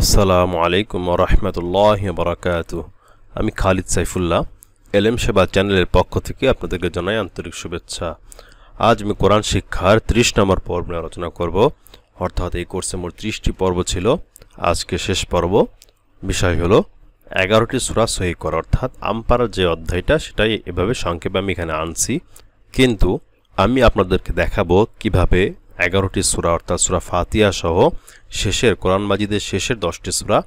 আসসালামু আলাইকুম রহমতুল্লাহ বরাকাত আমি খালিদ সাইফুল্লাহ এলএম সেবা চ্যানেলের পক্ষ থেকে আপনাদেরকে জানাই আন্তরিক শুভেচ্ছা আজ আমি কোরআন শিক্ষার ত্রিশ নম্বর পর্ব নিয়ে আলোচনা করব অর্থাৎ এই কোর্সে মোট ত্রিশটি পর্ব ছিল আজকে শেষ পর্ব বিষয় হলো এগারোটি সুরা সহি করা অর্থাৎ আমপারার যে অধ্যায়টা সেটাই এভাবে সংক্ষেপে আমি এখানে আনছি কিন্তু আমি আপনাদেরকে দেখাবো কিভাবে এগারোটি সুরা অর্থাৎ সুরা ফাতিয়া সহ শেষের কোরআন মাজিদের শেষের দশটি সুরা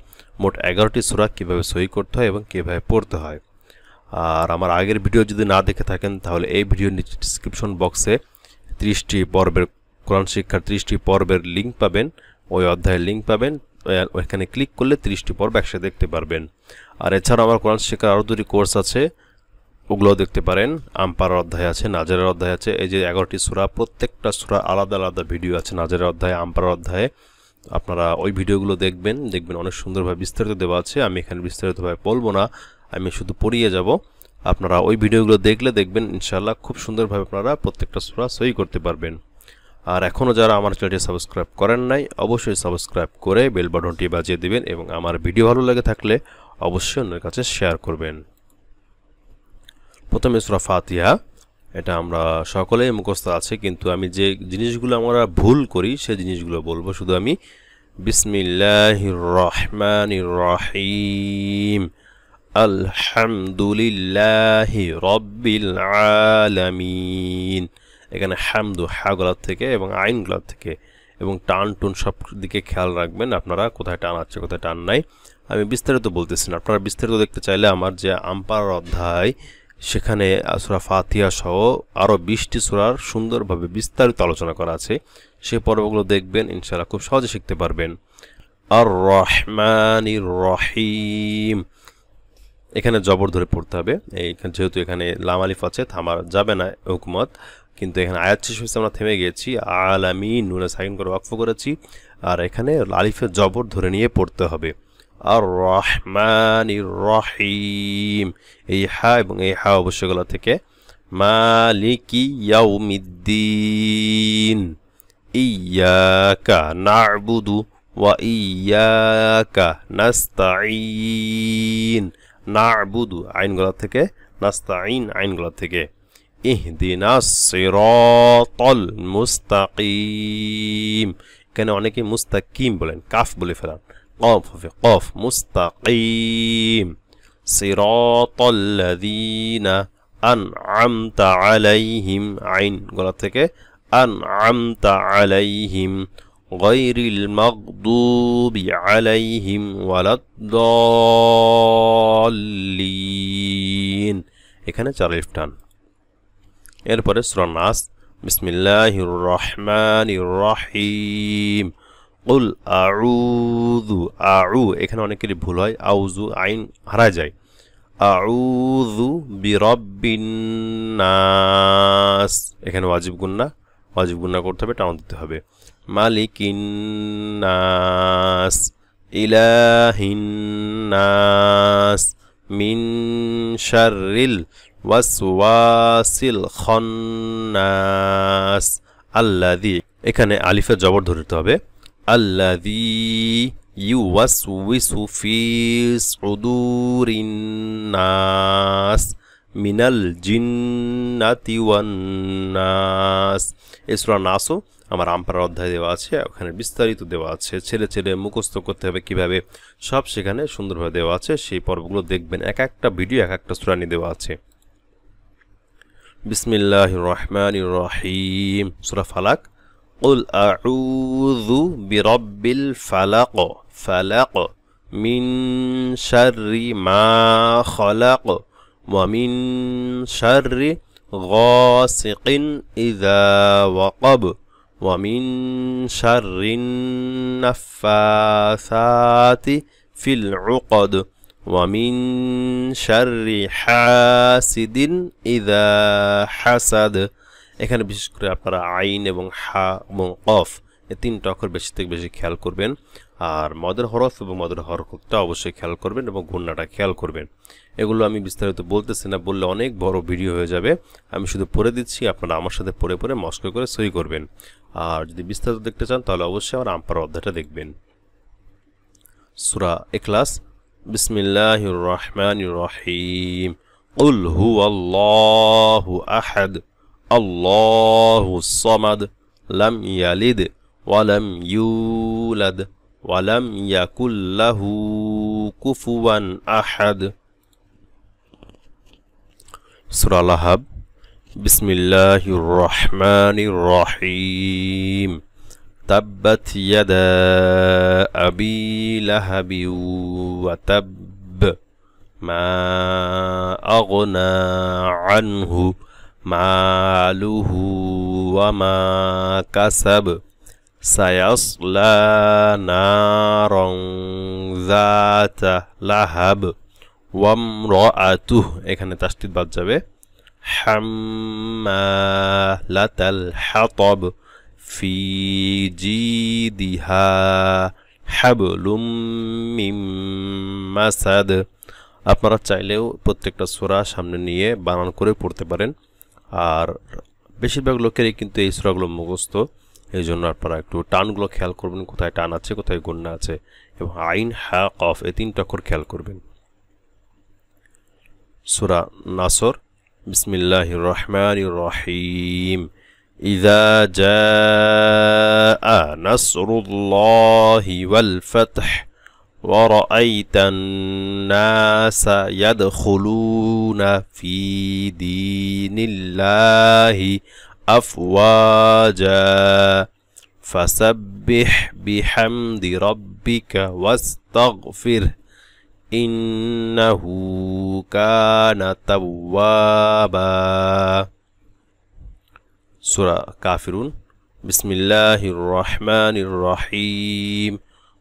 মোট এগারোটি সুরা কীভাবে সই করতে হয় এবং কীভাবে পড়তে হয় আর আমার আগের ভিডিও যদি না দেখে থাকেন তাহলে এই ভিডিও নিচে ডিসক্রিপশন বক্সে ত্রিশটি পর্বের কোরআন শিক্ষার ত্রিশটি পর্বের লিঙ্ক পাবেন ওই অধ্যায়ের লিঙ্ক পাবেন ওইখানে ক্লিক করলে ত্রিশটি পর্ব একসাথে দেখতে পারবেন আর এছাড়া আমার কোরআন শিক্ষার আরও দুটি কোর্স আছে ওগুলোও দেখতে পারেন আম্পারার অধ্যায় আছে নাজারের অধ্যায় আছে এই যে এগারোটি সুরা প্রত্যেকটা সুরা আলাদা আলাদা ভিডিও আছে নাজারের অধ্যায়ে আম্পারার অধ্যায়ে আপনারা ওই ভিডিওগুলো দেখবেন দেখবেন অনেক সুন্দরভাবে বিস্তারিত দেওয়া আছে আমি এখানে বিস্তারিতভাবে বলবো না আমি শুধু পড়িয়ে যাব আপনারা ওই ভিডিওগুলো দেখলে দেখবেন ইনশাল্লাহ খুব সুন্দরভাবে আপনারা প্রত্যেকটা সুরা সই করতে পারবেন আর এখনও যারা আমার চ্যানেলটি সাবস্ক্রাইব করেন নাই অবশ্যই সাবস্ক্রাইব করে বেল বাটনটি বাজিয়ে দেবেন এবং আমার ভিডিও ভালো লাগে থাকলে অবশ্যই অন্যের কাছে শেয়ার করবেন প্রথমে সুরা ফাতিহা এটা আমরা সকলেই মুখস্থ আছে কিন্তু আমি যে জিনিসগুলো আমরা ভুল করি সে জিনিসগুলো বলবো শুধু আমি বিসমিল্লাহ রহমান রহিম আলহামদুলিল্লাহ রব্বিল আলামিন এখানে হামদু হাগলার থেকে এবং আইনগুলার থেকে এবং টান টুন সব দিকে খেয়াল রাখবেন আপনারা কোথায় টান আছে কোথায় টান নাই আমি বিস্তারিত বলতেছি না আপনারা বিস্তারিত দেখতে চাইলে আমার যে আম্পার অধ্যায় সেখানে সুরা ফাতিয়া সহ আরও বিশটি সুরার সুন্দরভাবে বিস্তারিত আলোচনা করা আছে সে পর্বগুলো দেখবেন ইনশাল্লাহ খুব সহজে শিখতে পারবেন আর রহমান রহিম এখানে জবর ধরে পড়তে হবে এইখানে যেহেতু এখানে লামালিফ আছে থামার যাবে না হুকুমত কিন্তু এখানে আয়াত শেষ হয়েছে আমরা থেমে গেছি আল আমি নুনে সাইন করে ওয়াকফ করেছি আর এখানে লালিফের জবর ধরে নিয়ে পড়তে হবে আর রহমান রহিম এই হা এবং এই হা অবশ্যগুলো থেকে মালিকি ইয়াউমিদ্দিন ইয়াকা নাবুদু ওয়া ইয়াকা নাস্তাইন নাবুদু আইনগুলো থেকে নাস্তাইন আইনগুলো থেকে ইহদিনা সিরাতাল মুস্তাকিম কেন অনেকে মুস্তাকিম বলেন কাফ বলে ফেলান قاف في قاف مستقيم صراط الذين أنعمت عليهم عين قلت لك أنعمت عليهم غير المغضوب عليهم ولا الضالين এখানে চার লিফট টান এরপরে সূরা নাস বিসমিল্লাহির রহমানির রহিম উল আউদু আউ এখানে অনেকেরই ভুল হয় আউজু আইন হারা যায় আউজু বিরব্বিন নাস এখানে ওয়াজিব গুন্না ওয়াজিব গুন্না করতে হবে টাউন দিতে হবে মালিকিনাস ইলাহিনাস মিন শাররিল ওয়াসওয়াসিল খন্নাস আল্লাযী এখানে আলিফের জবর ধরতে হবে الذي يوسوس في صدور الناس من الجنة والناس ইসরা নাসও আমার আম্পার অধ্যায় দেওয়া আছে ওখানে বিস্তারিত দেওয়া আছে ছেলে ছেলে মুখস্থ করতে হবে কিভাবে সব সেখানে সুন্দরভাবে দেওয়া আছে সেই পর্বগুলো দেখবেন এক একটা ভিডিও এক একটা সুরানি দেওয়া আছে বিসমিল্লাহ রহমান রহিম সুরা ফালাক قل أعوذ برب الفلق فلق من شر ما خلق ومن شر غاسق إذا وقب ومن شر النفاثات في العقد ومن شر حاسد إذا حسد এখানে বিশেষ করে আপনারা আইন এবং হা এবং অফ এই তিনটা অক্ষর বেশি থেকে বেশি খেয়াল করবেন আর মদের হরফ এবং মদের হরকটা অবশ্যই খেয়াল করবেন এবং গুন্নাটা খেয়াল করবেন এগুলো আমি বিস্তারিত বলতেছি না বললে অনেক বড় ভিডিও হয়ে যাবে আমি শুধু পড়ে দিচ্ছি আপনারা আমার সাথে পড়ে পড়ে মস্ক করে সই করবেন আর যদি বিস্তারিত দেখতে চান তাহলে অবশ্যই আমার আম্পার অধ্যায়টা দেখবেন সুরা এক্লাস বিসমিল্লাহ রহমান রহিম উল হু আল্লাহ আহাদ الله الصمد لم يلد ولم يولد ولم يكن له كفوا أحد سورة لهب بسم الله الرحمن الرحيم تبت يدا أبي لهب وتب ما أغنى عنه মালুহু ওয়ামা কাসাব সায়াসলা নারং জাতা লাহাব ওয়ামরাতুহ এখানে তাসদিদ বাদ যাবে হাম্মালাতাল হাতব ফি জিদিহা দিহা মিম মাসাদ আপনারা চাইলেও প্রত্যেকটা সোরা সামনে নিয়ে বানান করে পড়তে পারেন আর বেশিরভাগ লোকেরই কিন্তু এই সুরাগুলো মুখস্থ এই জন্য আপনারা একটু টানগুলো খেয়াল করবেন কোথায় টান আছে কোথায় গন্যা আছে এবং আইন হ্যা কফ এই তিনটা অক্ষর খেয়াল করবেন সুরা নাসর বিসমিল্লাহ রহমান রহিম ইদা জা নাসরুল্লাহি ওয়াল ফাতহ ورأيت الناس يدخلون في دين الله أفواجا فسبح بحمد ربك واستغفره إنه كان توابا سورة كافرون بسم الله الرحمن الرحيم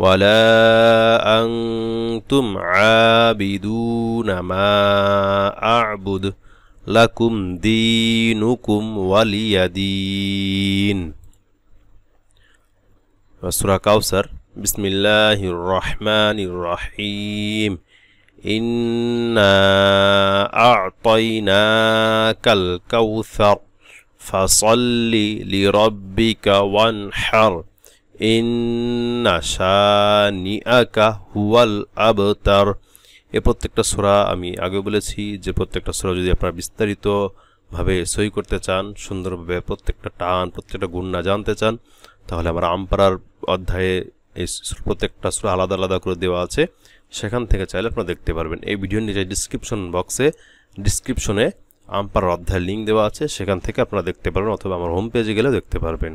ولا أنتم عابدون ما أعبد لكم دينكم ولي دين وسورة كوثر بسم الله الرحمن الرحيم إنا أعطيناك الكوثر فصل لربك وانحر ইন্নাশানিআকা হুয়াল আবতার এ প্রত্যেকটা সোরা আমি আগে বলেছি যে প্রত্যেকটা সোরা যদি আপনারা বিস্তারিতভাবে সই করতে চান সুন্দরভাবে প্রত্যেকটা টান প্রত্যেকটা গুণনা জানতে চান তাহলে আমার আমপাড়ার অধ্যায়ে এই প্রত্যেকটা সোরা আলাদা আলাদা করে দেওয়া আছে সেখান থেকে চাইলে আপনারা দেখতে পারবেন এই ভিডিওর নিচে ডিসক্রিপশন বক্সে ডিসক্রিপশনে আমপার অধ্যায় লিঙ্ক দেওয়া আছে সেখান থেকে আপনারা দেখতে পারবেন অথবা আমার হোম পেজে গেলে দেখতে পারবেন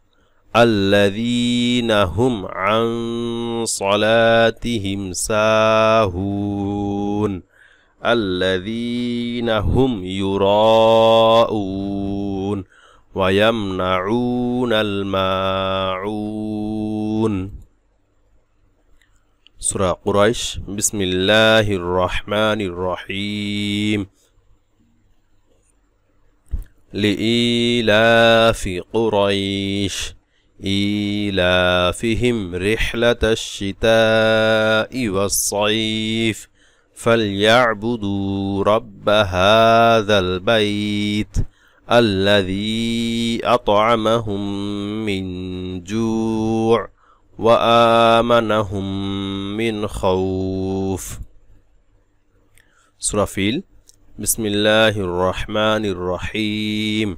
الذين هم عن صلاتهم ساهون الذين هم يراءون ويمنعون الماعون سورة قريش بسم الله الرحمن الرحيم لإيلاف قريش إيلافهم رحلة الشتاء والصيف فليعبدوا رب هذا البيت الذي أطعمهم من جوع وآمنهم من خوف سرافيل بسم الله الرحمن الرحيم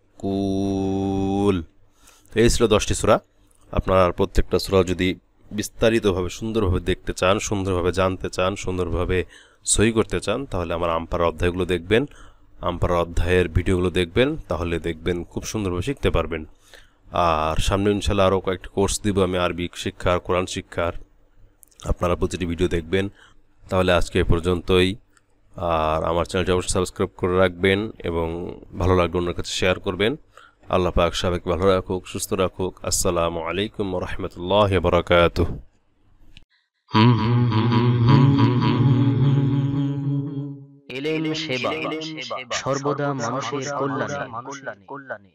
কুল এই ছিল দশটি সুরা আপনারা প্রত্যেকটা সুরা যদি বিস্তারিতভাবে সুন্দরভাবে দেখতে চান সুন্দরভাবে জানতে চান সুন্দরভাবে সই করতে চান তাহলে আমার আম্পার অধ্যায়গুলো দেখবেন আম্পার অধ্যায়ের ভিডিওগুলো দেখবেন তাহলে দেখবেন খুব সুন্দরভাবে শিখতে পারবেন আর সামনে ইনশাল্লাহ আরও কয়েকটি কোর্স দিব আমি আরবি শিক্ষার কোরআন শিক্ষার আপনারা প্রতিটি ভিডিও দেখবেন তাহলে আজকে এ পর্যন্তই আর আমার চ্যানেলটি অবশ্যই সাবস্ক্রাইব করে রাখবেন এবং ভালো লাগলে অন্যের কাছে শেয়ার করবেন আল্লাহ পাক সবাইকে ভালো রাখুক সুস্থ রাখুক আসসালামু আলাইকুম রহমতুল্লাহ বরাকাত এলেন সেবা সর্বদা মানুষের কল্যাণে কল্যাণে